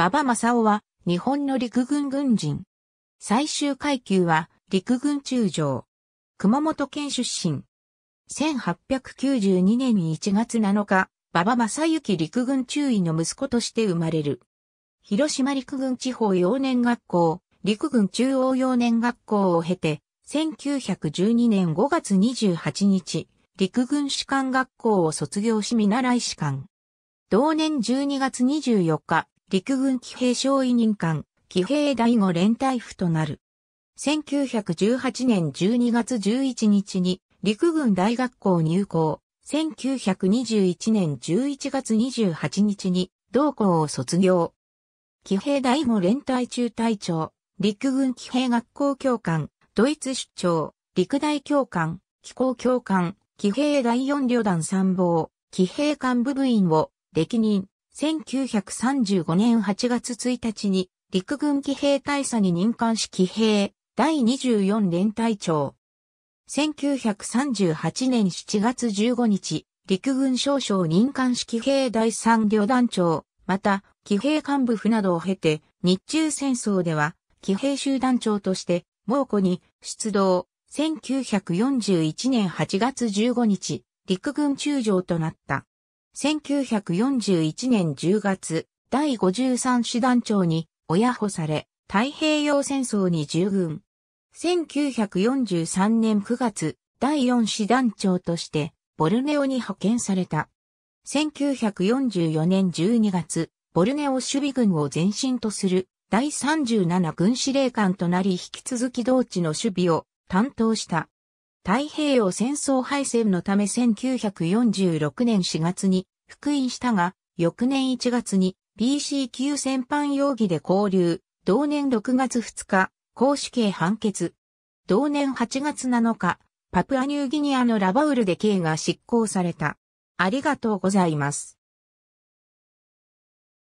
馬場正夫は日本の陸軍軍人。最終階級は陸軍中将。熊本県出身。1892年1月7日、馬場正幸陸軍中尉の息子として生まれる。広島陸軍地方幼年学校、陸軍中央幼年学校を経て、1912年5月28日、陸軍士官学校を卒業し見習い士官。同年12月24日、陸軍騎兵少尉任官、騎兵第五連隊府となる。1918年12月11日に陸軍大学校入校。1921年11月28日に同校を卒業。騎兵第五連隊中隊長、陸軍騎兵学校教官、ドイツ出張、陸大教官、機構教官、騎兵第四旅団参謀、騎兵幹部部員を歴任。1935年8月1日に陸軍騎兵大佐に任官し騎兵第24連隊長。1938年7月15日、陸軍少将任官し騎兵第3旅団長、また騎兵幹部府などを経て日中戦争では騎兵集団長として猛虎に出動。1941年8月15日、陸軍中将となった。1941年10月、第53師団長に親保され、太平洋戦争に従軍。1943年9月、第4師団長として、ボルネオに派遣された。1944年12月、ボルネオ守備軍を前身とする第37軍司令官となり引き続き同地の守備を担当した。太平洋戦争敗戦のため1946年4月に復員したが、翌年1月に PC 級戦犯容疑で交流、同年6月2日、公式刑判決。同年8月7日、パプアニューギニアのラバウルで刑が執行された。ありがとうございます。